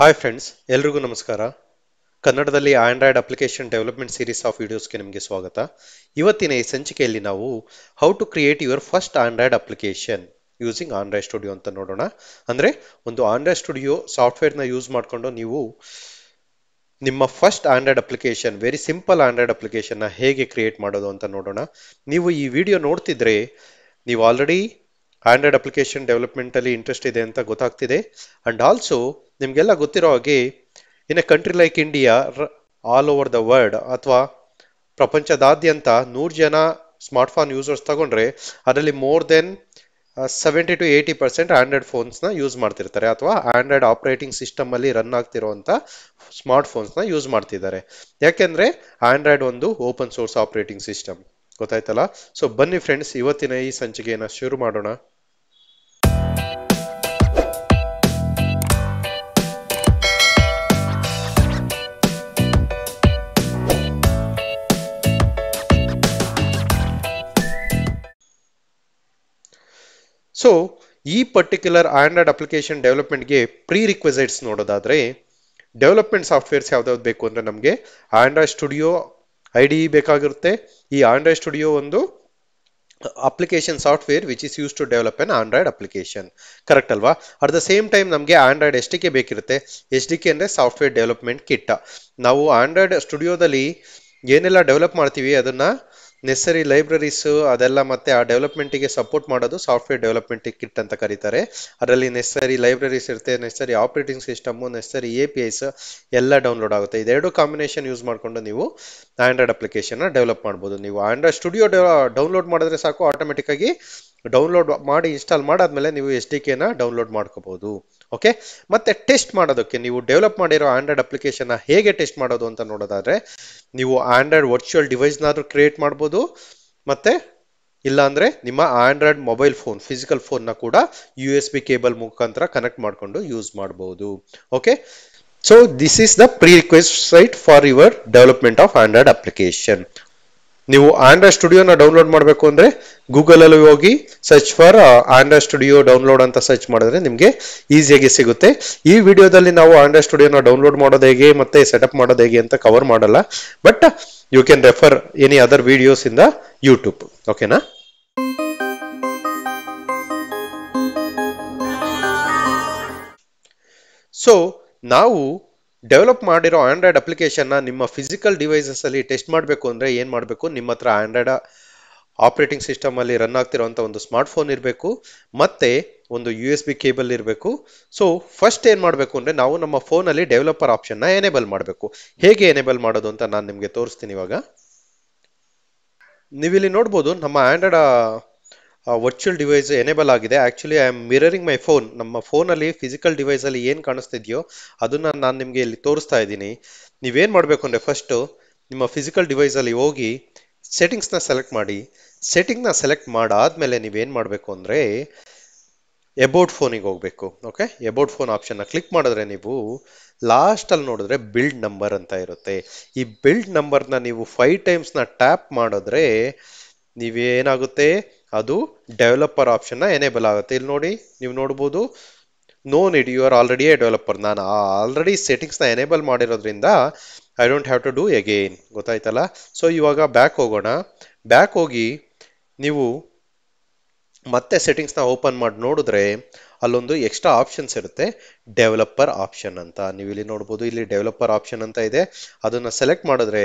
hi friends ಎಲ್ರಿಗೂ ನಮಸ್ಕಾರ ಕನ್ನಡದಲ್ಲಿ Android application development series of ವಿಡಿಯೋಸ್ಗೆ ನಿಮಗೆ ಸ್ವಾಗತ ಇವತ್ತಿನ ಈ ಸಂಚಿಕೆಯಲ್ಲಿ ನಾವು how to create your first Android application using Android studio ಅಂತ ನೋಡೋಣ ಅಂದರೆ ಒಂದು ಆಂಡ್ರಾಯ್ಡ್ ಸ್ಟುಡಿಯೋ ಸಾಫ್ಟ್ವೇರ್ನ ಯೂಸ್ ಮಾಡಿಕೊಂಡು ನೀವು ನಿಮ್ಮ first Android application very simple Android ಅಪ್ಲಿಕೇಶನ್ನ ಹೇಗೆ ಕ್ರಿಯೇಟ್ ಮಾಡೋದು ಅಂತ ನೋಡೋಣ ನೀವು ಈ ವಿಡಿಯೋ ನೋಡ್ತಿದ್ರೆ ನೀವು ಆಲ್ರೆಡಿ ಆ್ಯಂಡ್ರಾಯ್ಡ್ ಅಪ್ಲಿಕೇಶನ್ ಡೆವಲಪ್ಮೆಂಟಲ್ಲಿ ಇಂಟ್ರೆಸ್ಟ್ ಇದೆ ಅಂತ ಗೊತ್ತಾಗ್ತಿದೆ ಆ್ಯಂಡ್ ಆಲ್ಸೋ ನಿಮಗೆಲ್ಲ ಗೊತ್ತಿರೋ ಹಾಗೆ in a country like India all over the world ಅಥವಾ ಪ್ರಪಂಚದಾದ್ಯಂತ ನೂರು ಜನ ಸ್ಮಾರ್ಟ್ಫೋನ್ ಯೂಸರ್ಸ್ ತಗೊಂಡ್ರೆ ಅದರಲ್ಲಿ more than seventy to eighty percent Android ಫೋನ್ಸ್ನ ಯೂಸ್ ಮಾಡ್ತಿರ್ತಾರೆ ಅಥವಾ ಆಂಡ್ರಾಯ್ಡ್ ಆಪ್ರೇಟಿಂಗ್ ಅಲ್ಲಿ ರನ್ ಸ್ಮಾರ್ಟ್ ಸ್ಮಾರ್ಟ್ಫೋನ್ಸ್ನ ಯೂಸ್ ಮಾಡ್ತಿದ್ದಾರೆ ಯಾಕೆಂದರೆ ಆಂಡ್ರಾಯ್ಡ್ ಒಂದು ಓಪನ್ ಸೋರ್ಸ್ ಆಪ್ರೇಟಿಂಗ್ ಸಿಸ್ಟಮ್ ಗೊತ್ತಾಯ್ತಲ್ಲ ಸೊ ಬನ್ನಿ ಫ್ರೆಂಡ್ಸ್ ಇವತ್ತಿನ ಈ ಸಂಚಿಕೆಯನ್ನು ಶುರು ಮಾಡೋಣ ಸೊ ಈ ಪರ್ಟಿಕ್ಯುಲರ್ ಆಂಡ್ರಾಯ್ಡ್ ಅಪ್ಲಿಕೇಶನ್ ಡೆವಲಪ್ಮೆಂಟ್ಗೆ ಪ್ರೀ ಪ್ರೀರಿಕ್ವಿಸೈಟ್ಸ್ ನೋಡೋದಾದರೆ ಡೆವಲಪ್ಮೆಂಟ್ ಸಾಫ್ಟ್ವೇರ್ಸ್ ಯಾವ್ದಾವ್ದು ಬೇಕು ಅಂದರೆ ನಮಗೆ ಆಂಡ್ರಾಯ್ಡ್ ಸ್ಟುಡಿಯೋ ಐ ಡಿ ಬೇಕಾಗಿರುತ್ತೆ ಈ ಆಂಡ್ರಾಯ್ಡ್ ಸ್ಟುಡಿಯೋ ಒಂದು application software which is use to develop an Android application correct ಅಲ್ವಾ ಅಟ್ ದ ಸೇಮ್ ಟೈಮ್ ನಮಗೆ ಆಂಡ್ರಾಯ್ಡ್ ಎಸ್ ಡಿ ಕೆ ಬೇಕಿರುತ್ತೆ ಎಸ್ ಡಿ ಕೆ ಅಂದರೆ ಸಾಫ್ಟ್ವೇರ್ ಡೆವಲಪ್ಮೆಂಟ್ ಕಿಟ್ಟ ನಾವು ಆಂಡ್ರಾಯ್ಡ್ ಸ್ಟುಡಿಯೋದಲ್ಲಿ ಏನೆಲ್ಲ ಡೆವಲಪ್ ಮಾಡ್ತೀವಿ ಅದನ್ನು ನೆಸರಿ ಲೈಬ್ರರೀಸು ಅದೆಲ್ಲ ಮತ್ತೆ ಆ ಡೆವಲಪ್ಮೆಂಟಿಗೆ ಸಪೋರ್ಟ್ ಮಾಡೋದು ಸಾಫ್ಟ್ವೇರ್ ಡೆವಲಪ್ಮೆಂಟ್ ಕಿಟ್ ಅಂತ ಕರೀತಾರೆ ಅದರಲ್ಲಿ ನೆಸರಿ ಲೈಬ್ರರೀಸ್ ಇರುತ್ತೆ necessary operating system necessary A P Is ಎಲ್ಲ ಡೌನ್ಲೋಡ್ ಆಗುತ್ತೆ ಇದೆರಡು ಕಾಂಬಿನೇಷನ್ ಯೂಸ್ ಮಾಡಿಕೊಂಡು ನೀವು ಆಂಡ್ರಾಯ್ಡ್ ಅಪ್ಲಿಕೇಶನ್ನ ಡೆವಲಪ್ ಮಾಡ್ಬೋದು ನೀವು ಆ್ಯಂಡ್ರಾಯ್ಡ್ ಸ್ಟುಡಿಯೋ ಡೌನ್ಲೋಡ್ ಮಾಡಿದ್ರೆ ಸಾಕು ಆಟೋಮೆಟಿಕ್ಕಾಗಿ ಡೌನ್ಲೋಡ್ ಮಾಡಿ ಇನ್ಸ್ಟಾಲ್ ಮಾಡಾದ್ಮೇಲೆ ನೀವು ಎಸ್ ಡಿ ಕೆನ ಡೌನ್ಲೋಡ್ ಮಾಡ್ಕೋಬಹುದು ಓಕೆ ಮತ್ತೆ ಟೆಸ್ಟ್ ಮಾಡೋದಕ್ಕೆ ನೀವು ಡೆವಲಪ್ ಮಾಡಿರೋ ಆಂಡ್ರಾಯ್ಡ್ ಅಪ್ಲಿಕೇಶನ್ ಹೇಗೆ ಟೆಸ್ಟ್ ಮಾಡೋದು ಅಂತ ನೋಡೋದಾದ್ರೆ ನೀವು ಆಂಡ್ರಾಯ್ಡ್ ವರ್ಚುವಲ್ ಡಿವೈಸ್ನಾದ್ರೂ ಕ್ರಿಯೇಟ್ ಮಾಡ್ಬೋದು ಮತ್ತೆ ಇಲ್ಲಾಂದ್ರೆ ನಿಮ್ಮ ಆಂಡ್ರಾಯ್ಡ್ ಮೊಬೈಲ್ ಫೋನ್ ಫಿಸಿಕಲ್ ಫೋನ್ನ ಕೂಡ ಯು ಎಸ್ ಬಿ ಕೇಬಲ್ ಮುಖಾಂತರ ಕನೆಕ್ಟ್ ಮಾಡಿಕೊಂಡು ಯೂಸ್ ಮಾಡಬಹುದು okay so this is the pre requisite for your development of Android application ನೀವು ಆಂಡ್ರಾಯ್ಡ್ ಸ್ಟುಡಿಯೋನ ಡೌನ್ಲೋಡ್ ಮಾಡಬೇಕು ಅಂದರೆ ಗೂಗಲಲ್ಲಿ ಹೋಗಿ search for Android studio download ಅಂತ ಸರ್ಚ್ ಮಾಡಿದ್ರೆ ನಿಮಗೆ ಈಸಿಯಾಗಿ ಸಿಗುತ್ತೆ ಈ ವಿಡಿಯೋದಲ್ಲಿ ನಾವು ಆಂಡ್ರಾಯ್ಡ್ ಸ್ಟುಡಿಯೋನ ಡೌನ್ಲೋಡ್ ಮಾಡೋದು ಹೇಗೆ ಮತ್ತೆ ಸೆಟಪ್ ಮಾಡೋದು ಹೇಗೆ ಅಂತ ಕವರ್ ಮಾಡಲ್ಲ but you can refer any other videos ಇಂದ ಯೂಟ್ಯೂಬ್ ಓಕೆನಾ ಸೊ ನಾವು ಡೆವಲಪ್ ಮಾಡಿರೋ ಆಂಡ್ರಾಯ್ಡ್ ಅಪ್ಲಿಕೇಶನ್ನ ನಿಮ್ಮ ಫಿಸಿಕಲ್ ಅಲ್ಲಿ ಟೆಸ್ಟ್ ಮಾಡಬೇಕು ಅಂದರೆ ಏನು ಮಾಡಬೇಕು ನಿಮ್ಮ ಹತ್ರ ಆಂಡ್ರಾಯ್ಡ್ ಆಪ್ರೇಟಿಂಗ್ ಸಿಸ್ಟಮಲ್ಲಿ ರನ್ ಆಗ್ತಿರೋಂಥ ಒಂದು ಸ್ಮಾರ್ಟ್ಫೋನ್ ಇರಬೇಕು ಮತ್ತು ಒಂದು ಯು ಎಸ್ ಬಿ ಕೇಬಲ್ ಇರಬೇಕು ಸೊ ಫಸ್ಟ್ ಏನು ಮಾಡಬೇಕು ಅಂದರೆ ನಾವು ನಮ್ಮ ಫೋನಲ್ಲಿ ಡೆವಲಪರ್ ಆಪ್ಷನ್ನ ಎನೇಬಲ್ ಮಾಡಬೇಕು ಹೇಗೆ ಎನೇಬಲ್ ಮಾಡೋದು ಅಂತ ನಾನು ನಿಮಗೆ ತೋರಿಸ್ತೀನಿ ಇವಾಗ ನೀವಿಲ್ಲಿ ನೋಡ್ಬೋದು ನಮ್ಮ ಆಂಡ್ರಾಯ್ಡ್ ವರ್ಚುವಲ್ ಡಿವೈಸ್ ಎನೇಬಲ್ ಆಗಿದೆ actually I am mirroring my phone ನಮ್ಮ ಫೋನಲ್ಲಿ ಫಿಸಿಕಲ್ ಡಿವೈಸಲ್ಲಿ ಏನು ಕಾಣಿಸ್ತಿದೆಯೋ ಅದನ್ನು ನಾನು ನಿಮಗೆ ಇಲ್ಲಿ ತೋರಿಸ್ತಾ ಇದ್ದೀನಿ ನೀವೇನು ಮಾಡಬೇಕು ಅಂದರೆ ಫಸ್ಟು ನಿಮ್ಮ ಫಿಸಿಕಲ್ ಡಿವೈಸಲ್ಲಿ ಹೋಗಿ ಸೆಟ್ಟಿಂಗ್ಸ್ನ ಸೆಲೆಕ್ಟ್ ಮಾಡಿ ಸೆಟ್ಟಿಂಗ್ನ ಸೆಲೆಕ್ಟ್ ಮಾಡಾದಮೇಲೆ ನೀವೇನು ಮಾಡಬೇಕು ಅಂದರೆ ಎಬೌಟ್ ಫೋನಿಗೆ ಹೋಗಬೇಕು ಓಕೆ ಎಬೋಟ್ ಫೋನ್ ಆಪ್ಷನ್ನ ಕ್ಲಿಕ್ ಮಾಡಿದ್ರೆ ನೀವು ಲಾಸ್ಟಲ್ಲಿ ನೋಡಿದ್ರೆ ಬಿಲ್ಡ್ ನಂಬರ್ ಅಂತ ಇರುತ್ತೆ ಈ ಬಿಲ್ಡ್ ನಂಬರ್ನ ನೀವು ಫೈವ್ ಟೈಮ್ಸ್ನ ಟ್ಯಾಪ್ ಮಾಡಿದ್ರೆ ನೀವೇನಾಗುತ್ತೆ ಅದು ಡೆವಲಪರ್ ಆಪ್ಷನ್ನ ಎನೇಬಲ್ ಆಗುತ್ತೆ ಇಲ್ಲಿ ನೋಡಿ ನೀವು ನೋಡ್ಬೋದು no need you are already a developer ನಾನು ಆಲ್ರೆಡಿ ಸೆಟ್ಟಿಂಗ್ಸ್ನ ಎನೇಬಲ್ ಮಾಡಿರೋದ್ರಿಂದ I don't have to do again ಗೊತ್ತಾಯ್ತಲ್ಲ ಸೊ ಇವಾಗ ಬ್ಯಾಕ್ ಹೋಗೋಣ ಬ್ಯಾಕ್ ಹೋಗಿ ನೀವು ಮತ್ತೆ ಸೆಟ್ಟಿಂಗ್ಸ್ನ ಓಪನ್ ಮಾಡಿ ನೋಡಿದ್ರೆ ಅಲ್ಲೊಂದು ಎಕ್ಸ್ಟ್ರಾ ಆಪ್ಷನ್ಸ್ ಇರುತ್ತೆ ಡೆವಲಪರ್ ಆಪ್ಷನ್ ಅಂತ ನೀವು ಇಲ್ಲಿ ನೋಡ್ಬೋದು ಇಲ್ಲಿ ಡೆವಲಪರ್ ಆಪ್ಷನ್ ಅಂತ ಇದೆ ಅದನ್ನು ಸೆಲೆಕ್ಟ್ ಮಾಡಿದ್ರೆ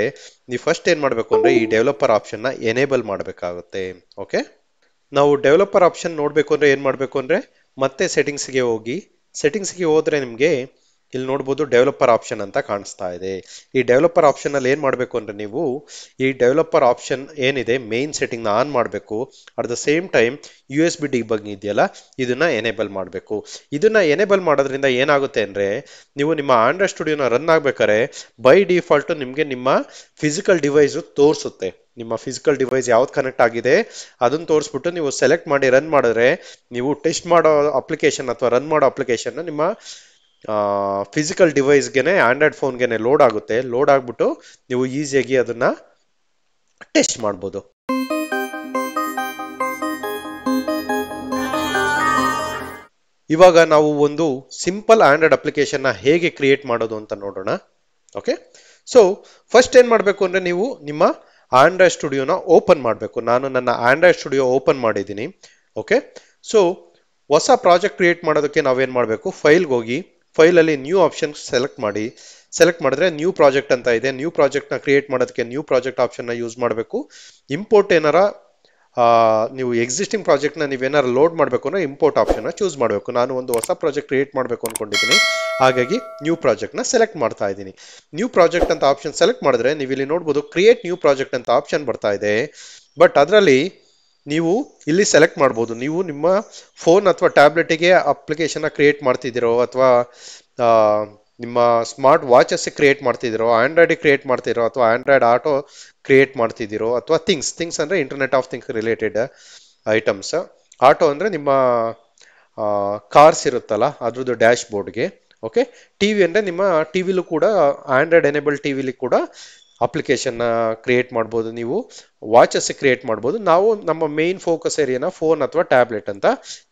ನೀವು ಫಸ್ಟ್ ಏನು ಮಾಡಬೇಕು ಅಂದರೆ ಈ ಡೆವಲಪರ್ ಆಪ್ಷನ್ನ ಎನೇಬಲ್ ಮಾಡಬೇಕಾಗುತ್ತೆ ಓಕೆ ನಾವು ಡೆವಲಪರ್ ಆಪ್ಷನ್ ನೋಡಬೇಕು ಅಂದರೆ ಏನು ಮಾಡಬೇಕು ಅಂದರೆ ಮತ್ತೆ ಸೆಟ್ಟಿಂಗ್ಸ್ಗೆ ಹೋಗಿ ಸೆಟ್ಟಿಂಗ್ಸ್ಗೆ ಹೋದರೆ ನಿಮಗೆ ಇಲ್ಲಿ ನೋಡ್ಬೋದು ಡೆವಲಪರ್ ಆಪ್ಷನ್ ಅಂತ ಕಾಣಿಸ್ತಾ ಇದೆ ಈ ಡೆವಲಪರ್ ಆಪ್ಷನಲ್ಲಿ ಏನು ಮಾಡಬೇಕು ಅಂದರೆ ನೀವು ಈ ಡೆವಲಪರ್ ಆಪ್ಷನ್ ಏನಿದೆ ಮೇನ್ ಸೆಟ್ಟಿಂಗ್ನ ಆನ್ ಮಾಡಬೇಕು at the same time U S B ಬಗ್ಗೆ ಇದೆಯಲ್ಲ ಇದನ್ನು ಎನೇಬಲ್ ಮಾಡಬೇಕು ಇದನ್ನು ಎನೇಬಲ್ ಮಾಡೋದ್ರಿಂದ ಏನಾಗುತ್ತೆ ಅಂದರೆ ನೀವು ನಿಮ್ಮ ಆಂಡ್ರಾಯ್ಡ್ ಸ್ಟುಡಿಯೋನ ರನ್ ಆಗಬೇಕಾದ್ರೆ ಬೈ ಡಿಫಾಲ್ಟು ನಿಮಗೆ ನಿಮ್ಮ ಫಿಸಿಕಲ್ ಡಿವೈಸು ತೋರಿಸುತ್ತೆ ನಿಮ್ಮ ಫಿಸಿಕಲ್ ಡಿವೈಸ್ ಯಾವ್ದು ಕನೆಕ್ಟ್ ಆಗಿದೆ ಅದನ್ನು ತೋರಿಸ್ಬಿಟ್ಟು ನೀವು ಸೆಲೆಕ್ಟ್ ಮಾಡಿ ರನ್ ಮಾಡಿದ್ರೆ ನೀವು ಟೆಸ್ಟ್ ಮಾಡೋ ಅಪ್ಲಿಕೇಶನ್ ಅಥವಾ ರನ್ ಮಾಡೋ ಅಪ್ಲಿಕೇಶನ್ನ ನಿಮ್ಮ ಫಿಸಿಕಲ್ ಡಿವೈಸ್ಗೆ ಆಂಡ್ರಾಯ್ಡ್ ಫೋನ್ಗೆ ಲೋಡ್ ಆಗುತ್ತೆ ಲೋಡ್ ಆಗಿಬಿಟ್ಟು ನೀವು ಈಸಿಯಾಗಿ ಅದನ್ನು ಟೆಸ್ಟ್ ಮಾಡ್ಬೋದು ಇವಾಗ ನಾವು ಒಂದು ಸಿಂಪಲ್ ಆಂಡ್ರಾಯ್ಡ್ ಅಪ್ಲಿಕೇಶನ್ನ ಹೇಗೆ ಕ್ರಿಯೇಟ್ ಮಾಡೋದು ಅಂತ ನೋಡೋಣ ಓಕೆ ಸೊ ಫಸ್ಟ್ ಏನು ಮಾಡಬೇಕು ಅಂದರೆ ನೀವು ನಿಮ್ಮ ಆಂಡ್ರಾಯ್ಡ್ ಸ್ಟುಡಿಯೋನ ಓಪನ್ ಮಾಡಬೇಕು ನಾನು ನನ್ನ ಆಂಡ್ರಾಯ್ಡ್ ಸ್ಟುಡಿಯೋ ಓಪನ್ ಮಾಡಿದ್ದೀನಿ ಓಕೆ ಸೊ ಹೊಸ ಪ್ರಾಜೆಕ್ಟ್ ಕ್ರಿಯೇಟ್ ಮಾಡೋದಕ್ಕೆ ನಾವೇನು ಮಾಡಬೇಕು ಫೈಲ್ಗೆ ಹೋಗಿ ಫೈಲಲ್ಲಿ ನ್ಯೂ ಆಪ್ಷನ್ ಸೆಲೆಕ್ಟ್ ಮಾಡಿ ಸೆಲೆಕ್ಟ್ ಮಾಡಿದ್ರೆ ನ್ಯೂ ಪ್ರಾಜೆಕ್ಟ್ ಅಂತ ಇದೆ ನ್ಯೂ ಪ್ರಾಜೆಕ್ಟ್ನ ಕ್ರಿಯೇಟ್ ಮಾಡೋದಕ್ಕೆ ನ್ಯೂ ಪ್ರಾಜೆಕ್ಟ್ ಆಪ್ಷನ್ನ ಯೂಸ್ ಮಾಡಬೇಕು ಇಂಪೋರ್ಟ್ ಏನಾರ ನೀವು ಎಕ್ಸಿಸ್ಟಿಂಗ್ ಪ್ರಾಜೆಕ್ಟ್ನ ನೀವೇನಾರು ಲೋಡ್ ಮಾಡಬೇಕು ಅಂದರೆ ಇಂಪೋರ್ಟ್ ಆಪ್ಷನ್ನ ಚೂಸ್ ಮಾಡಬೇಕು ನಾನು ಒಂದು ಹೊಸ ಪ್ರಾಜೆಕ್ಟ್ ಕ್ರಿಯೇಟ್ ಮಾಡಬೇಕು ಅಂದ್ಕೊಂಡಿದ್ದೀನಿ ಹಾಗಾಗಿ ನ್ಯೂ ಪ್ರಾಜೆಕ್ಟ್ನ ಸೆಲೆಕ್ಟ್ ಮಾಡ್ತಾ ಇದ್ದೀನಿ ನ್ಯೂ ಪ್ರಾಜೆಕ್ಟ್ ಅಂತ ಆಪ್ಷನ್ ಸೆಲೆಕ್ಟ್ ಮಾಡಿದ್ರೆ ನೀವು ಇಲ್ಲಿ ನೋಡ್ಬೋದು ಕ್ರಿಯೇಟ್ ನ್ಯೂ ಪ್ರಾಜೆಕ್ಟ್ ಅಂತ ಆಪ್ಷನ್ ಬರ್ತಾ ಇದೆ ಬಟ್ ಅದರಲ್ಲಿ ನೀವು ಇಲ್ಲಿ ಸೆಲೆಕ್ಟ್ ಮಾಡ್ಬೋದು ನೀವು ನಿಮ್ಮ ಫೋನ್ ಅಥವಾ ಟ್ಯಾಬ್ಲೆಟಿಗೆ ಅಪ್ಲಿಕೇಶನ ಕ್ರಿಯೇಟ್ ಮಾಡ್ತಿದ್ದೀರೋ ಅಥವಾ ನಿಮ್ಮ ಸ್ಮಾರ್ಟ್ ವಾಚಸ್ ಕ್ರಿಯೇಟ್ ಮಾಡ್ತಿದ್ದೀರೋ ಆ್ಯಂಡ್ರಾಯ್ಡ್ ಕ್ರಿಯೇಟ್ ಮಾಡ್ತಿರೋ ಅಥವಾ ಆಂಡ್ರಾಯ್ಡ್ ಆಟೋ ಕ್ರಿಯೇಟ್ ಮಾಡ್ತಿದ್ದೀರೋ ಅಥವಾ ಥಿಂಗ್ಸ್ ಥಿಂಗ್ಸ್ ಅಂದರೆ internet of things related items auto ಅಂದರೆ ನಿಮ್ಮ ಕಾರ್ಸ್ ಇರುತ್ತಲ್ಲ ಅದ್ರದ್ದು ಡ್ಯಾಶ್ ಬೋರ್ಡ್ಗೆ ಓಕೆ ಟಿ ವಿ ಅಂದರೆ ನಿಮ್ಮ ಟಿ ವಿಲೂ ಕೂಡ ಆಂಡ್ರಾಯ್ಡ್ ಎನೇಬಲ್ ಟಿ ವಿಲಿ ಕೂಡ ಅಪ್ಲಿಕೇಶನ್ನ ಕ್ರಿಯೇಟ್ ಮಾಡ್ಬೋದು ನೀವು ವಾಚಸ್ ಕ್ರಿಯೇಟ್ ಮಾಡ್ಬೋದು ನಾವು ನಮ್ಮ ಮೇನ್ ಫೋಕಸ್ ಏರಿಯಾನ ಫೋನ್ ಅಥವಾ ಟ್ಯಾಬ್ಲೆಟ್ ಅಂತ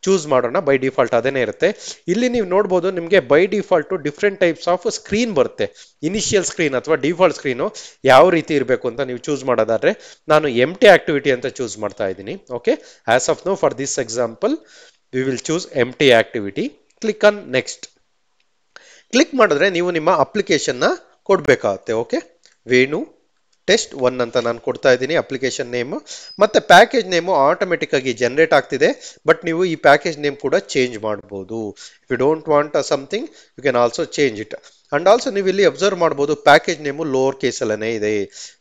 ಚೂಸ್ ಮಾಡೋಣ ಬೈ ಡಿಫಾಲ್ಟ್ ಅದೇನೇ ಇರುತ್ತೆ ಇಲ್ಲಿ ನೀವು ನೋಡ್ಬೋದು ನಿಮಗೆ by default different types of screen ಬರುತ್ತೆ ಇನಿಷಿಯಲ್ ಸ್ಕ್ರೀನ್ ಅಥವಾ ಡಿಫಾಲ್ಟ್ ಸ್ಕ್ರೀನು ಯಾವ ರೀತಿ ಇರಬೇಕು ಅಂತ ನೀವು ಚೂಸ್ ಮಾಡೋದಾದ್ರೆ ನಾನು ಎಮ್ ಟಿ ಆಕ್ಟಿವಿಟಿ ಅಂತ ಚೂಸ್ ಮಾಡ್ತಾ ಇದ್ದೀನಿ okay as of now for this example we will choose empty activity click on next click ಮಾಡಿದ್ರೆ ನೀವು ನಿಮ್ಮ ಅಪ್ಲಿಕೇಶನ್ನ ಕೊಡಬೇಕಾಗುತ್ತೆ ಓಕೆ ವೇಣು ಟೆಸ್ಟ್ ಒನ್ ಅಂತ ನಾನು ಕೊಡ್ತಾ ಇದ್ದೀನಿ ಅಪ್ಲಿಕೇಶನ್ ನೇಮ್ ಮತ್ತು ಪ್ಯಾಕೇಜ್ ನೇಮು ಆಟೋಮೆಟಿಕ್ಕಾಗಿ ಆಗಿ ಜನರೇಟ್ ಆಗ್ತಿದೆ ಬಟ್ ನೀವು ಈ ಪ್ಯಾಕೇಜ್ ನೇಮ್ ಕೂಡ ಚೇಂಜ್ ಮಾಡ್ಬೋದು if you don't want something you can also change it and also ನೀವು ಇಲ್ಲಿ ಅಬ್ಸರ್ವ್ ಮಾಡ್ಬೋದು ಪ್ಯಾಕೇಜ್ ನೇಮು ಲೋವರ್ ಕೇಸಲ್ಲೇ ಇದೆ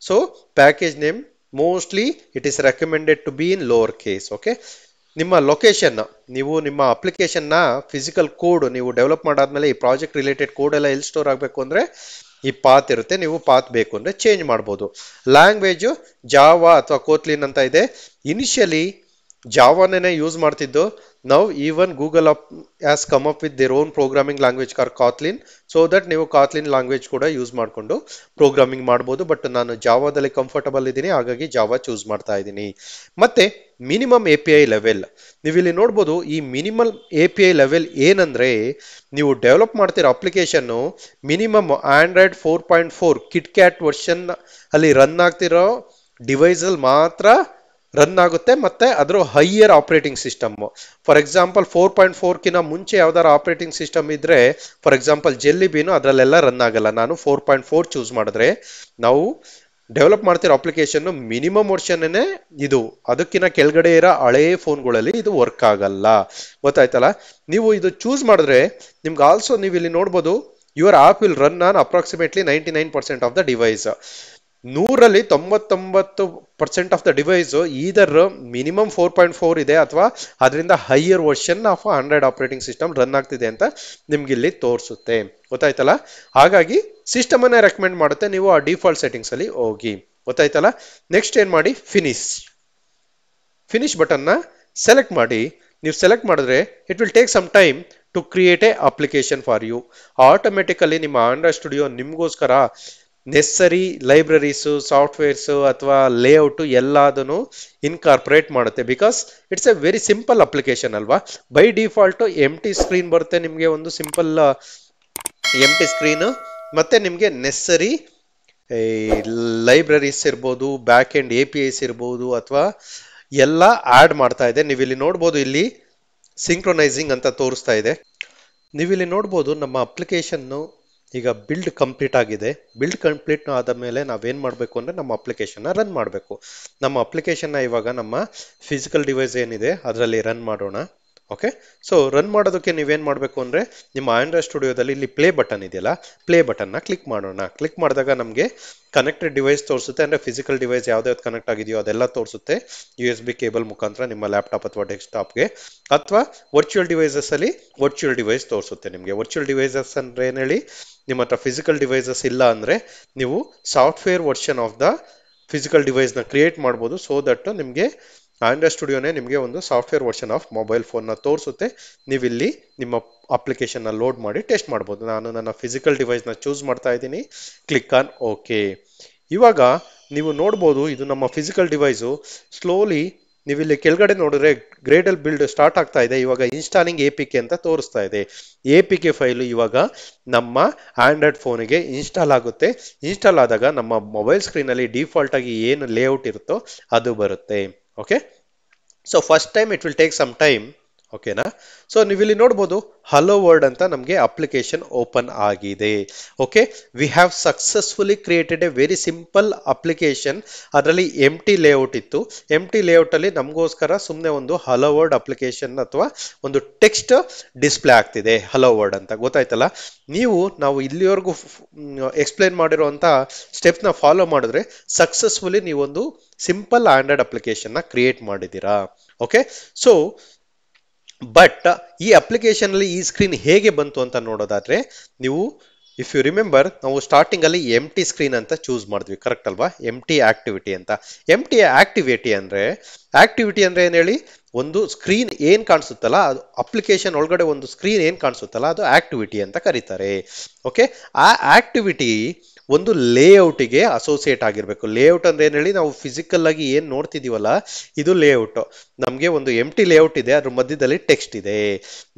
so package name mostly it is recommended to be in lower case okay ನಿಮ್ಮ location ನೀವು ನಿಮ್ಮ ಅಪ್ಲಿಕೇಶನ್ನ ಫಿಸಿಕಲ್ ಕೋಡ್ ನೀವು ಡೆವಲಪ್ ಮಾಡಾದ್ಮೇಲೆ ಈ ಪ್ರಾಜೆಕ್ಟ್ ರಿಲೇಟೆಡ್ ಕೋಡ್ ಎಲ್ಲ ಎಲ್ಲಿ ಸ್ಟೋರ್ ಆಗಬೇಕು ಅಂದರೆ ಈ ಪಾತ್ ಇರುತ್ತೆ ನೀವು ಪಾತ್ ಬೇಕು ಅಂದರೆ ಚೇಂಜ್ ಮಾಡ್ಬೋದು ಲ್ಯಾಂಗ್ವೇಜು ಜಾವಾ ಅಥವಾ ಕೋತ್ಲಿನ್ ಅಂತ ಇದೆ ಇನಿಷಿಯಲಿ ಜಾವಾನೇ ಯೂಸ್ ಮಾಡ್ತಿದ್ದು ನಾವು even Google up as come up with their own programming language car Kotlin so that ನೀವು ಕಾತ್ಲಿನ್ ಲ್ಯಾಂಗ್ವೇಜ್ ಕೂಡ ಯೂಸ್ ಮಾಡಿಕೊಂಡು ಪ್ರೋಗ್ರಾಮಿಂಗ್ ಮಾಡ್ಬೋದು ಬಟ್ ನಾನು ಜಾವಾದಲ್ಲಿ ಕಂಫರ್ಟಬಲ್ ಇದ್ದೀನಿ ಹಾಗಾಗಿ ಜಾವಾ ಚೂಸ್ ಮಾಡ್ತಾ ಇದ್ದೀನಿ ಮತ್ತು minimum A P I level ನೀವು ಇಲ್ಲಿ ನೋಡ್ಬೋದು ಈ minimum A P I level ಏನಂದರೆ ನೀವು ಡೆವಲಪ್ ಮಾಡ್ತಿರೋ ಅಪ್ಲಿಕೇಶನ್ನು minimum Android four point four KitKat version ಅಲ್ಲಿ ರನ್ ಆಗ್ತಿರೋ ಡಿವೈಸಲ್ಲಿ ಮಾತ್ರ ರನ್ ಆಗುತ್ತೆ ಮತ್ತು ಅದರ higher operating system for example four point ಫೋರ್ಕಿನ ಮುಂಚೆ ಯಾವ್ದಾರು ಆಪ್ರೇಟಿಂಗ್ ಸಿಸ್ಟಮ್ ಇದ್ದರೆ ಫಾರ್ ಎಕ್ಸಾಂಪಲ್ ಜೆಲ್ಲಿ ಬೀನು ಅದರಲ್ಲೆಲ್ಲ ರನ್ ಆಗಲ್ಲ ನಾನು ಫೋರ್ ಪಾಯಿಂಟ್ ಫೋರ್ ಚೂಸ್ ಮಾಡಿದ್ರೆ ನಾವು ಡೆವಲಪ್ ಮಾಡ್ತಿರೋ ಅಪ್ಲಿಕೇಶನ್ ಮಿನಿಮಮ್ ವರ್ಷನ್ನೇ ಇದು ಅದಕ್ಕಿಂತ ಕೆಳಗಡೆ ಇರೋ ಹಳೇ ಫೋನ್ಗಳಲ್ಲಿ ಇದು ವರ್ಕ್ ಆಗಲ್ಲ ಗೊತ್ತಾಯ್ತಲ್ಲ ನೀವು ಇದು ಚೂಸ್ ಮಾಡಿದ್ರೆ ನಿಮ್ಗೆ ಆಲ್ಸೋ ನೀವು ಇಲ್ಲಿ ನೋಡ್ಬೋದು your app will run on approximately ninety nine percent of the device ನೂರಲ್ಲಿ ತೊಂಬತ್ತೊಂಬತ್ತು percent of the device either minimum four point four ಇದೆ ಅಥವಾ ಅದರಿಂದ higher version of Android operating system run ಆಗ್ತಿದೆ ಅಂತ ನಿಮ್ಗೆ ಇಲ್ಲಿ ತೋರಿಸುತ್ತೆ ಗೊತ್ತಾಯ್ತಲ್ಲ ಹಾಗಾಗಿ ಸಿಸ್ಟಮ್ ಅನ್ನೇ ರೆಕಮೆಂಡ್ ಮಾಡುತ್ತೆ ನೀವು ಆ ಡಿಫಾಲ್ಟ್ ಸೆಟ್ಟಿಂಗ್ಸ್ ಅಲ್ಲಿ ಹೋಗಿ ಗೊತ್ತಾಯ್ತಲ್ಲ ನೆಕ್ಸ್ಟ್ ಏನ್ ಮಾಡಿ ಫಿನಿಶ್ ಫಿನಿಶ್ ಬಟನ್ನ ಸೆಲೆಕ್ಟ್ ಮಾಡಿ ನೀವು ಸೆಲೆಕ್ಟ್ ಮಾಡಿದ್ರೆ it will take some time to create a application for you automatically ನಿಮ್ಮ ಆಂಡ್ರಾಯ್ಡ್ ಸ್ಟುಡಿಯೋ ನಿಮಗೋಸ್ಕರ ನೆಸ್ಸರಿ ಲೈಬ್ರರೀಸು ಸಾಫ್ಟ್ವೇರ್ಸು ಅಥವಾ ಲೇಔಟು ಎಲ್ಲದನ್ನು ಇನ್ಕಾರ್ಪೊರೇಟ್ ಮಾಡುತ್ತೆ because it's a very simple application ಅಲ್ವಾ by default empty screen ಬರುತ್ತೆ ನಿಮಗೆ ಒಂದು ಸಿಂಪಲ್ ಎಮ್ ಟಿ ಸ್ಕ್ರೀನು ಮತ್ತು ನಿಮಗೆ ನೆಸ್ಸರಿ ಲೈಬ್ರರೀಸ್ ಇರ್ಬೋದು back end A P APIs ಇರ್ಬೋದು ಅಥವಾ ಎಲ್ಲ ಆ್ಯಡ್ ಮಾಡ್ತಾ ಇದೆ ನೀವು ಇಲ್ಲಿ ನೋಡ್ಬೋದು ಇಲ್ಲಿ ಸಿಂಕ್ರೊನೈಸಿಂಗ್ ಅಂತ ತೋರಿಸ್ತಾ ಇದೆ ನೀವಿಲ್ಲಿ ನೋಡ್ಬೋದು ನಮ್ಮ ಅಪ್ಲಿಕೇಶನ್ನು ಈಗ ಬಿಲ್ಡ್ ಕಂಪ್ಲೀಟ್ ಆಗಿದೆ ಬಿಲ್ಡ್ ಕಂಪ್ಲೀಟ್ ಆದ ಮೇಲೆ ನಾವೇನು ಮಾಡಬೇಕು ಅಂದರೆ ನಮ್ಮ ಅಪ್ಲಿಕೇಶನ್ನ ರನ್ ಮಾಡಬೇಕು ನಮ್ಮ ಅಪ್ಲಿಕೇಶನ್ನ ಇವಾಗ ನಮ್ಮ ಫಿಸಿಕಲ್ ಡಿವೈಸ್ ಏನಿದೆ ಅದರಲ್ಲಿ ರನ್ ಮಾಡೋಣ ಓಕೆ ಸೊ ರನ್ ಮಾಡೋದಕ್ಕೆ ನೀವೇನು ಮಾಡಬೇಕು ಅಂದರೆ ನಿಮ್ಮ ಆಂಡ್ರಾಯ್ಡ್ ಸ್ಟುಡಿಯೋದಲ್ಲಿ ಇಲ್ಲಿ ಪ್ಲೇ ಬಟನ್ ಇದೆಯಲ್ಲ ಪ್ಲೇ ಬಟನ್ನ ಕ್ಲಿಕ್ ಮಾಡೋಣ ಕ್ಲಿಕ್ ಮಾಡಿದಾಗ ನಮಗೆ ಕನೆಕ್ಟೆಡ್ ಡಿವೈಸ್ ತೋರಿಸುತ್ತೆ ಅಂದರೆ ಫಿಸಿಕಲ್ ಡಿವೈಸ್ ಯಾವ್ದಾವ್ದು ಕನೆಕ್ಟ್ ಆಗಿದೆಯೋ ಅದೆಲ್ಲ ತೋರಿಸುತ್ತೆ ಯು ಎಸ್ ಬಿ ಕೇಬಲ್ ಮುಖಾಂತರ ನಿಮ್ಮ ಲ್ಯಾಪ್ಟಾಪ್ ಅಥವಾ ಡೆಸ್ಕ್ಟಾಪ್ಗೆ ಅಥವಾ ವರ್ಚುವಲ್ ಡಿವೈಸಸಲ್ಲಿ ವರ್ಚುವಲ್ ಡಿವೈಸ್ ತೋರಿಸುತ್ತೆ ನಿಮಗೆ ವರ್ಚುವಲ್ ಡಿವೈಸಸ್ ಅಂದರೆ ಏನು ಹೇಳಿ ನಿಮ್ಮ ಹತ್ರ ಫಿಸಿಕಲ್ ಡಿವೈಸಸ್ ಇಲ್ಲ ಅಂದರೆ ನೀವು software version of the physical ಡಿವೈಸ್ನ ಕ್ರಿಯೇಟ್ ಮಾಡ್ಬೋದು ಸೊ ದಟ್ ನಿಮಗೆ ಆಂಡ್ರಾಯ್ಡ್ ಸ್ಟುಡಿಯೋನೇ ನಿಮಗೆ ಒಂದು ಸಾಫ್ಟ್ವೇರ್ ವರ್ಷನ್ ಆಫ್ ಮೊಬೈಲ್ ಫೋನ್ನ ತೋರಿಸುತ್ತೆ ನೀವು ಇಲ್ಲಿ ನಿಮ್ಮ ಅಪ್ಲಿಕೇಶನ್ನ ಲೋಡ್ ಮಾಡಿ ಟೆಸ್ಟ್ ಮಾಡ್ಬೋದು ನಾನು ನನ್ನ ಫಿಸಿಕಲ್ ಡಿವೈಸ್ನ ಚೂಸ್ ಮಾಡ್ತಾ ಇದ್ದೀನಿ ಕ್ಲಿಕ್ ಆನ್ ಓಕೆ ಇವಾಗ ನೀವು ನೋಡ್ಬೋದು ಇದು ನಮ್ಮ ಫಿಸಿಕಲ್ ಡಿವೈಸು ಸ್ಲೋಲಿ ನೀವು ಇಲ್ಲಿ ಕೆಳಗಡೆ ನೋಡಿದ್ರೆ ಗ್ರೇಡಲ್ ಬಿಲ್ಡ್ ಸ್ಟಾರ್ಟ್ ಆಗ್ತಾ ಇದೆ ಇವಾಗ ಇನ್ಸ್ಟಾಲಿಂಗ್ ಎ ಪಿ ಕೆ ಅಂತ ತೋರಿಸ್ತಾ ಇದೆ ಎ ಪಿ ಕೆ ಫೈಲು ಇವಾಗ ನಮ್ಮ ಆಂಡ್ರಾಯ್ಡ್ ಫೋನಿಗೆ ಇನ್ಸ್ಟಾಲ್ ಆಗುತ್ತೆ ಇನ್ಸ್ಟಾಲ್ ಆದಾಗ ನಮ್ಮ ಮೊಬೈಲ್ ಸ್ಕ್ರೀನಲ್ಲಿ ಡಿಫಾಲ್ಟಾಗಿ ಏನು ಲೇಔಟ್ ಇರುತ್ತೋ ಅದು ಬರುತ್ತೆ okay so first time it will take some time ಓಕೆನಾ ಸೊ ನೀವಿಲ್ಲಿ ನೋಡ್ಬೋದು ಹಲೋ ವರ್ಡ್ ಅಂತ ನಮಗೆ ಅಪ್ಲಿಕೇಶನ್ ಓಪನ್ ಆಗಿದೆ okay we have successfully created a very simple application ಅದರಲ್ಲಿ ಎಮ್ ಟಿ ಲೇಔಟ್ ಇತ್ತು ಎಮ್ ಟಿ ಲೇಔಟಲ್ಲಿ ನಮಗೋಸ್ಕರ ಸುಮ್ಮನೆ ಒಂದು ಹಲೋ ವರ್ಡ್ ಅಪ್ಲಿಕೇಶನ್ ಅಥವಾ ಒಂದು ಟೆಕ್ಸ್ಟ್ ಡಿಸ್ಪ್ಲೇ ಆಗ್ತಿದೆ ಹಲೋ ವರ್ಡ್ ಅಂತ ಗೊತ್ತಾಯ್ತಲ್ಲ ನೀವು ನಾವು ಇಲ್ಲಿವರೆಗೂ ಎಕ್ಸ್ಪ್ಲೇನ್ ಮಾಡಿರುವಂಥ ಸ್ಟೆಪ್ನ ಫಾಲೋ ಮಾಡಿದ್ರೆ ಸಕ್ಸಸ್ಫುಲಿ ನೀವೊಂದು ಸಿಂಪಲ್ ಆಂಡ್ರಾಯ್ಡ್ ಅಪ್ಲಿಕೇಶನ್ನ ಕ್ರಿಯೇಟ್ ಮಾಡಿದ್ದೀರಾ ಓಕೆ ಸೊ ಬಟ್ uh, ಈ ಅಪ್ಲಿಕೇಶನಲ್ಲಿ ಈ ಸ್ಕ್ರೀನ್ ಹೇಗೆ ಬಂತು ಅಂತ ನೋಡೋದಾದರೆ ನೀವು ಇಫ್ ಯು ರಿಮೆಂಬರ್ ನಾವು ಸ್ಟಾರ್ಟಿಂಗಲ್ಲಿ ಎಮ್ ಟಿ ಸ್ಕ್ರೀನ್ ಅಂತ ಚೂಸ್ ಮಾಡಿದ್ವಿ ಕರೆಕ್ಟ್ ಅಲ್ವಾ ಎಮ್ ಟಿ ಆ್ಯಕ್ಟಿವಿಟಿ ಅಂತ ಎಮ್ ಟಿ ಆ್ಯಕ್ಟಿವಿಟಿ ಅಂದರೆ ಆ್ಯಕ್ಟಿವಿಟಿ ಅಂದರೆ ಏನು ಹೇಳಿ ಒಂದು ಸ್ಕ್ರೀನ್ ಏನು ಕಾಣಿಸುತ್ತಲ್ಲ ಅದು ಅಪ್ಲಿಕೇಶನ್ ಒಳಗಡೆ ಒಂದು ಸ್ಕ್ರೀನ್ ಏನು ಕಾಣಿಸುತ್ತಲ್ಲ ಅದು ಆ್ಯಕ್ಟಿವಿಟಿ ಅಂತ ಕರೀತಾರೆ ಓಕೆ ಆ ಆ್ಯಕ್ಟಿವಿಟಿ ಒಂದು ಲೇಔಟಿಗೆ ಅಸೋಸಿಯೇಟ್ ಆಗಿರಬೇಕು ಲೇಔಟ್ ಅಂದ್ರೆ ಏನು ಹೇಳಿ ನಾವು ಫಿಸಿಕಲ್ ಆಗಿ ಏನು ನೋಡ್ತಿದೀವಲ್ಲ ಇದು ಲೇಔಟ್ ನಮಗೆ ಒಂದು ಟಿ ಲೇಔಟ್ ಇದೆ ಅದ್ರ ಮಧ್ಯದಲ್ಲಿ ಟೆಕ್ಸ್ಟ್ ಇದೆ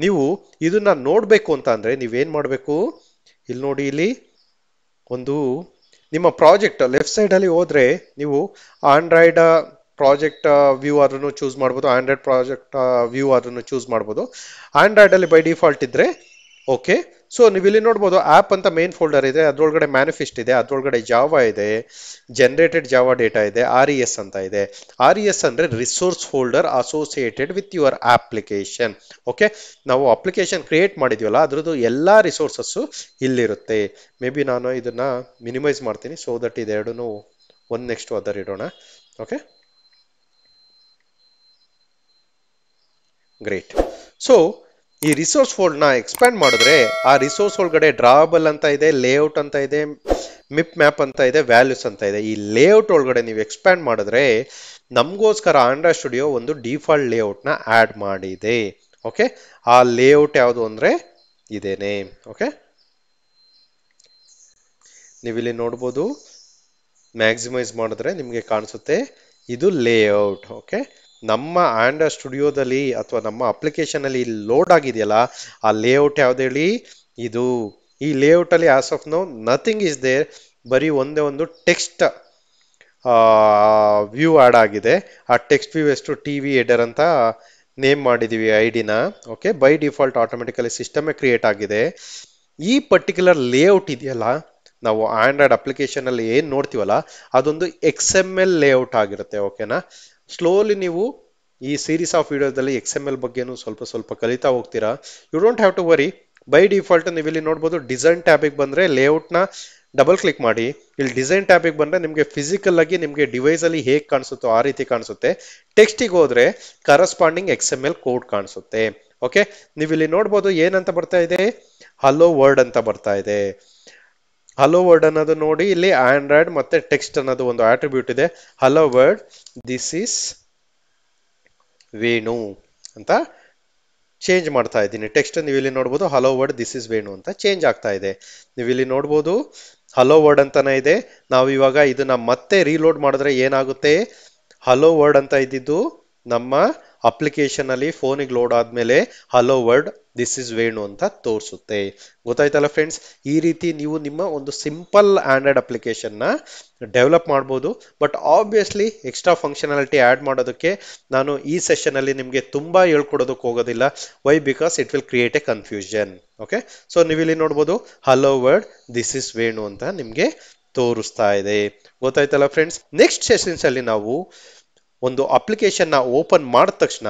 ನೀವು ಇದನ್ನ ನೋಡಬೇಕು ಅಂತ ಅಂದ್ರೆ ನೀವೇನ್ ಮಾಡಬೇಕು ಇಲ್ಲಿ ನೋಡಿ ಇಲ್ಲಿ ಒಂದು ನಿಮ್ಮ ಪ್ರಾಜೆಕ್ಟ್ ಲೆಫ್ಟ್ ಸೈಡ್ ಅಲ್ಲಿ ಹೋದ್ರೆ ನೀವು ಆಂಡ್ರಾಯ್ಡ್ ಪ್ರಾಜೆಕ್ಟ್ ವ್ಯೂ ಆದ್ರೂ ಚೂಸ್ ಮಾಡ್ಬೋದು ಆಂಡ್ರಾಯ್ಡ್ ಪ್ರಾಜೆಕ್ಟ್ ವ್ಯೂ ಆದ್ರೂ ಚೂಸ್ ಮಾಡ್ಬೋದು ಆಂಡ್ರಾಯ್ಡ್ ಅಲ್ಲಿ ಬೈ ಡಿಫಾಲ್ಟ್ ಇದ್ರೆ ಓಕೆ ಸೊ ನೀವು ಇಲ್ಲಿ ನೋಡ್ಬೋದು ಆ್ಯಪ್ ಅಂತ ಮೇನ್ ಫೋಲ್ಡರ್ ಇದೆ ಅದರೊಳಗಡೆ ಮ್ಯಾನಿಫೆಸ್ಟ್ ಇದೆ ಅದರೊಳಗಡೆ ಜಾವಾ ಇದೆ ಜನರೇಟೆಡ್ ಜಾವಾ ಡೇಟಾ ಇದೆ ಆರ್ ಇ ಎಸ್ ಅಂತ ಇದೆ ಆರ್ ಇ ಎಸ್ ಅಂದರೆ resource folder associated with your application okay ನಾವು ಅಪ್ಲಿಕೇಶನ್ ಕ್ರಿಯೇಟ್ ಅಲ್ಲ ಅದರದ್ದು ಎಲ್ಲ ರಿಸೋರ್ಸಸ್ಸು ಇಲ್ಲಿರುತ್ತೆ ಮೇ ಬಿ ನಾನು ಇದನ್ನು ಮಿನಿಮೈಸ್ ಮಾಡ್ತೀನಿ ಸೊ ದಟ್ ಇದೆರಡೂ ಒನ್ ನೆಕ್ಸ್ಟ್ ಅದರ್ ಇಡೋಣ ಓಕೆ ಗ್ರೇಟ್ ಸೊ ಈ ರಿಸೋರ್ಸ್ ಫೋಲ್ಡ್ನ ಎಕ್ಸ್ಪ್ಯಾಂಡ್ ಮಾಡಿದ್ರೆ ಆ ರಿಸೋರ್ಸ್ ಒಳಗಡೆ ಡ್ರಾಬಲ್ ಅಂತ ಇದೆ ಲೇಔಟ್ ಅಂತ ಇದೆ ಮಿಪ್ ಮ್ಯಾಪ್ ಅಂತ ಇದೆ ವ್ಯಾಲ್ಯೂಸ್ ಅಂತ ಇದೆ ಈ ಲೇಔಟ್ ಒಳಗಡೆ ನೀವು ಎಕ್ಸ್ಪ್ಯಾಂಡ್ ಮಾಡಿದ್ರೆ ನಮಗೋಸ್ಕರ ಆಂಡ್ರಾಯ್ಡ್ ಸ್ಟುಡಿಯೋ ಒಂದು ಡಿಫಾಲ್ಟ್ ಲೇಔಟ್ನ ಆ್ಯಡ್ ಮಾಡಿದೆ ಓಕೆ ಆ ಲೇಔಟ್ ಯಾವುದು ಅಂದರೆ ಇದೇನೆ ಓಕೆ ನೀವಿಲ್ಲಿ ನೋಡ್ಬೋದು ಮ್ಯಾಕ್ಸಿಮೈಸ್ ಮಾಡಿದ್ರೆ ನಿಮಗೆ ಕಾಣಿಸುತ್ತೆ ಇದು ಲೇಔಟ್ ಓಕೆ ನಮ್ಮ ಆಂಡ್ರಾಯ್ಡ್ ಸ್ಟುಡಿಯೋದಲ್ಲಿ ಅಥವಾ ನಮ್ಮ ಅಪ್ಲಿಕೇಶನ್ ಅಲ್ಲಿ ಲೋಡ್ ಆಗಿದೆಯಲ್ಲ ಆ ಲೇಔಟ್ ಯಾವ್ದು ಹೇಳಿ ಇದು ಈ ಲೇಔಟ್ ಅಲ್ಲಿ as of now nothing is there ಬರೀ ಒಂದೇ ಒಂದು ಟೆಕ್ಸ್ಟ್ ವ್ಯೂ ಆ್ಯಡ್ ಆಗಿದೆ ಆ ಟೆಕ್ಸ್ಟ್ ವ್ಯೂ ಎಷ್ಟು ಟಿ ವಿ ಎಡರ್ ಅಂತ ನೇಮ್ ಮಾಡಿದೀವಿ ಡಿನ ಓಕೆ ಬೈ ಡಿಫಾಲ್ಟ್ ಆಟೋಮೆಟಿಕಲಿ ಸಿಸ್ಟಮೇ ಕ್ರಿಯೇಟ್ ಆಗಿದೆ ಈ ಪರ್ಟಿಕ್ಯುಲರ್ ಲೇಔಟ್ ಇದೆಯಲ್ಲ ನಾವು ಆಂಡ್ರಾಯ್ಡ್ ಅಪ್ಲಿಕೇಶನ್ ಅಲ್ಲಿ ಏನು ನೋಡ್ತೀವಲ್ಲ ಅದೊಂದು ಎಕ್ಸ್ ಎಮ್ ಎಲ್ ಲೇಔಟ್ ಆಗಿರುತ್ತೆ ಓಕೆನಾ ಸ್ಲೋಲಿ ನೀವು ಈ ಸೀರೀಸ್ ಆಫ್ ವಿಡಿಯೋದಲ್ಲಿ ಎಕ್ಸ್ ಎಮ್ ಎಲ್ ಬಗ್ಗೆನೂ ಸ್ವಲ್ಪ ಸ್ವಲ್ಪ ಕಲಿತಾ ಹೋಗ್ತೀರಾ you don't have to worry by default ನೀವು ಇಲ್ಲಿ ನೋಡ್ಬೋದು ಡಿಸೈನ್ ಟ್ಯಾಬಿಗೆ ಬಂದರೆ ಲೇಔಟ್ನ ಡಬಲ್ ಕ್ಲಿಕ್ ಮಾಡಿ ಇಲ್ಲಿ ಡಿಸೈನ್ ಟ್ಯಾಬಿಗೆ ಬಂದರೆ ನಿಮಗೆ ಫಿಸಿಕಲ್ ಆಗಿ ನಿಮಗೆ ಡಿವೈಸಲ್ಲಿ ಹೇಗೆ ಕಾಣಿಸುತ್ತೋ ಆ ರೀತಿ ಕಾಣಿಸುತ್ತೆ ಟೆಕ್ಸ್ಟಿಗೆ ಹೋದರೆ corresponding X M L code ಕಾಣಿಸುತ್ತೆ ಓಕೆ ನೀವು ಇಲ್ಲಿ ನೋಡ್ಬೋದು ಏನಂತ ಬರ್ತಾ ಇದೆ ಹಲೋ ವರ್ಡ್ ಅಂತ ಬರ್ತಾ ಇದೆ ಹಲೋ ವರ್ಡ್ ಅನ್ನೋದು ನೋಡಿ ಇಲ್ಲಿ ಆಂಡ್ರಾಯ್ಡ್ ಮತ್ತೆ ಟೆಕ್ಸ್ಟ್ ಅನ್ನೋದು ಒಂದು ಆಟ್ರಿಬ್ಯೂಟ್ ಇದೆ hello world this is Venu ಅಂತ ಚೇಂಜ್ ಮಾಡ್ತಾ ಇದ್ದೀನಿ ಟೆಕ್ಸ್ಟ್ ನೀವು ಇಲ್ಲಿ ನೋಡ್ಬೋದು hello world this is Venu ಅಂತ ಚೇಂಜ್ ಆಗ್ತಾ ಇದೆ ನೀವು ಇಲ್ಲಿ ನೋಡ್ಬೋದು ಹಲೋ ವರ್ಡ್ ಅಂತಾನೆ ಇದೆ ನಾವು ಇವಾಗ ಇದನ್ನ ಮತ್ತೆ ರೀಲೋಡ್ ಮಾಡಿದ್ರೆ ಏನಾಗುತ್ತೆ ಹಲೋ ವರ್ಡ್ ಅಂತ ಇದ್ದಿದ್ದು ನಮ್ಮ ಅಪ್ಲಿಕೇಶನ್ ಅಲ್ಲಿ ಫೋನಿಗೆ ಲೋಡ್ ಆದಮೇಲೆ hello world this is Venu ಅಂತ ತೋರಿಸುತ್ತೆ ಗೊತ್ತಾಯ್ತಲ್ಲ ಫ್ರೆಂಡ್ಸ್ ಈ ರೀತಿ ನೀವು ನಿಮ್ಮ ಒಂದು ಸಿಂಪಲ್ ಅಪ್ಲಿಕೇಶನ್ ಅಪ್ಲಿಕೇಶನ್ನ ಡೆವಲಪ್ ಮಾಡ್ಬೋದು but obviously extra functionality add ಮಾಡೋದಕ್ಕೆ ನಾನು ಈ ಸೆಷನಲ್ಲಿ ನಿಮಗೆ ತುಂಬ ಹೇಳ್ಕೊಡೋದಕ್ಕೆ ಹೋಗೋದಿಲ್ಲ why because it will create a confusion okay so ನೀವಿಲ್ಲಿ ನೋಡ್ಬೋದು hello world this is Venu ಅಂತ ನಿಮಗೆ ತೋರಿಸ್ತಾ ಇದೆ ಗೊತ್ತಾಯ್ತಲ್ಲ ಫ್ರೆಂಡ್ಸ್ ನೆಕ್ಸ್ಟ್ ಸೆಷನ್ಸಲ್ಲಿ ನಾವು ಒಂದು ಅಪ್ಲಿಕೇಶನ್ನ ಓಪನ್ ಮಾಡಿದ ತಕ್ಷಣ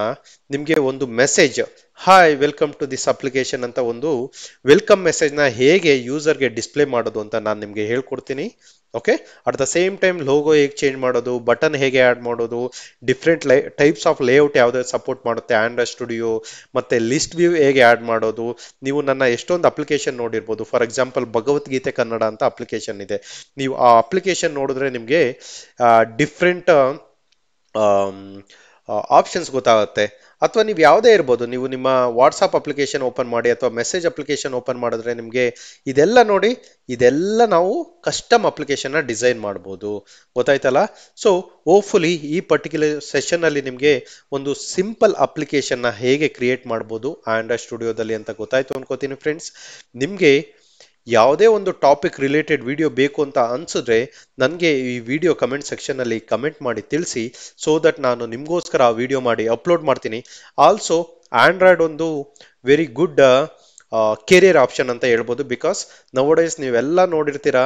ನಿಮಗೆ ಒಂದು message hi welcome to this application ಅಂತ ಒಂದು ವೆಲ್ಕಮ್ ಮೆಸೇಜ್ನ ಹೇಗೆ ಯೂಸರ್ಗೆ ಡಿಸ್ಪ್ಲೇ ಮಾಡೋದು ಅಂತ ನಾನು ನಿಮಗೆ ಹೇಳ್ಕೊಡ್ತೀನಿ okay at the same time logo ಹೇಗೆ ಚೇಂಜ್ ಮಾಡೋದು ಬಟನ್ ಹೇಗೆ ಆ್ಯಡ್ ಮಾಡೋದು ಡಿಫ್ರೆಂಟ್ ಲೈ ಟೈಪ್ಸ್ ಆಫ್ ಲೇಔಟ್ ಯಾವುದೇ ಸಪೋರ್ಟ್ ಮಾಡುತ್ತೆ ಆ್ಯಂಡ್ರಾಯ್ಡ್ ಸ್ಟುಡಿಯೋ ಮತ್ತು ಲಿಸ್ಟ್ ವ್ಯೂ ಹೇಗೆ ಆ್ಯಡ್ ಮಾಡೋದು ನೀವು ನನ್ನ ಎಷ್ಟೊಂದು ಅಪ್ಲಿಕೇಶನ್ ನೋಡಿರ್ಬೋದು ಫಾರ್ ಎಕ್ಸಾಂಪಲ್ ಭಗವದ್ಗೀತೆ ಕನ್ನಡ ಅಂತ ಅಪ್ಲಿಕೇಶನ್ ಇದೆ ನೀವು ಆ ಅಪ್ಲಿಕೇಶನ್ ನೋಡಿದ್ರೆ ನಿಮಗೆ ಡಿಫ್ರೆಂಟ್ ಆಪ್ಷನ್ಸ್ ಗೊತ್ತಾಗುತ್ತೆ ಅಥವಾ ನೀವು ಯಾವುದೇ ಇರ್ಬೋದು ನೀವು ನಿಮ್ಮ ವಾಟ್ಸಪ್ ಅಪ್ಲಿಕೇಶನ್ ಓಪನ್ ಮಾಡಿ ಅಥವಾ ಮೆಸೇಜ್ ಅಪ್ಲಿಕೇಶನ್ ಓಪನ್ ಮಾಡಿದ್ರೆ ನಿಮಗೆ ಇದೆಲ್ಲ ನೋಡಿ ಇದೆಲ್ಲ ನಾವು ಕಸ್ಟಮ್ ಅಪ್ಲಿಕೇಶನ್ನ ಡಿಸೈನ್ ಮಾಡ್ಬೋದು ಗೊತ್ತಾಯ್ತಲ್ಲ ಸೊ ಓಫುಲಿ ಈ ಪರ್ಟಿಕ್ಯುಲರ್ ಸೆಷನ್ನಲ್ಲಿ ನಿಮಗೆ ಒಂದು ಸಿಂಪಲ್ ಅಪ್ಲಿಕೇಶನ್ನ ಹೇಗೆ ಕ್ರಿಯೇಟ್ ಮಾಡ್ಬೋದು ಆ್ಯಂಡ್ರಾಯ್ಡ್ ಸ್ಟುಡಿಯೋದಲ್ಲಿ ಅಂತ ಗೊತ್ತಾಯ್ತು ಅನ್ಕೋತೀನಿ ಫ್ರೆಂಡ್ಸ್ ನಿಮಗೆ ಯಾವುದೇ ಒಂದು ಟಾಪಿಕ್ ರಿಲೇಟೆಡ್ ವಿಡಿಯೋ ಬೇಕು ಅಂತ ಅನಿಸಿದ್ರೆ ನನಗೆ ಈ ವಿಡಿಯೋ ಕಮೆಂಟ್ ಸೆಕ್ಷನಲ್ಲಿ ಕಮೆಂಟ್ ಮಾಡಿ ತಿಳಿಸಿ ಸೊ ದಟ್ ನಾನು ನಿಮಗೋಸ್ಕರ ಆ ವಿಡಿಯೋ ಮಾಡಿ ಅಪ್ಲೋಡ್ ಮಾಡ್ತೀನಿ ಆಲ್ಸೋ ಆಂಡ್ರಾಯ್ಡ್ ಒಂದು ವೆರಿ ಗುಡ್ ಕೆರಿಯರ್ ಆಪ್ಷನ್ ಅಂತ ಹೇಳ್ಬೋದು ಬಿಕಾಸ್ ನವಡೇಸ್ ನೀವೆಲ್ಲ ನೋಡಿರ್ತೀರ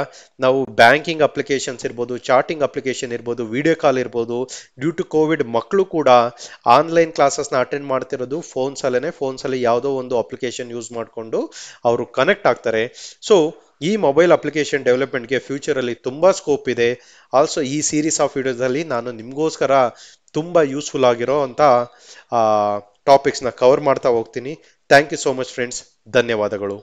ನಾವು ಬ್ಯಾಂಕಿಂಗ್ ಅಪ್ಲಿಕೇಶನ್ಸ್ ಇರ್ಬೋದು ಚಾಟಿಂಗ್ ಅಪ್ಲಿಕೇಶನ್ ಇರ್ಬೋದು ವಿಡಿಯೋ ಕಾಲ್ ಇರ್ಬೋದು ಡ್ಯೂ ಟು ಕೋವಿಡ್ ಮಕ್ಕಳು ಕೂಡ ಆನ್ಲೈನ್ ಕ್ಲಾಸಸ್ನ ಅಟೆಂಡ್ ಮಾಡ್ತಿರೋದು ಫೋನ್ಸಲ್ಲೇ ಫೋನ್ಸಲ್ಲಿ ಯಾವುದೋ ಒಂದು ಅಪ್ಲಿಕೇಶನ್ ಯೂಸ್ ಮಾಡಿಕೊಂಡು ಅವರು ಕನೆಕ್ಟ್ ಆಗ್ತಾರೆ ಸೊ ಈ ಮೊಬೈಲ್ ಅಪ್ಲಿಕೇಶನ್ ಡೆವಲಪ್ಮೆಂಟ್ಗೆ ಫ್ಯೂಚರಲ್ಲಿ ತುಂಬ ಸ್ಕೋಪ್ ಇದೆ ಆಲ್ಸೋ ಈ ಸೀರೀಸ್ ಆಫ್ ವಿಡಿಯೋದಲ್ಲಿ ನಾನು ನಿಮಗೋಸ್ಕರ ತುಂಬ ಯೂಸ್ಫುಲ್ ಆಗಿರೋ ಅಂಥ ಟಾಪಿಕ್ಸ್ನ ಕವರ್ ಮಾಡ್ತಾ ಹೋಗ್ತೀನಿ thank you so much friends ಧನ್ಯವಾದಗಳು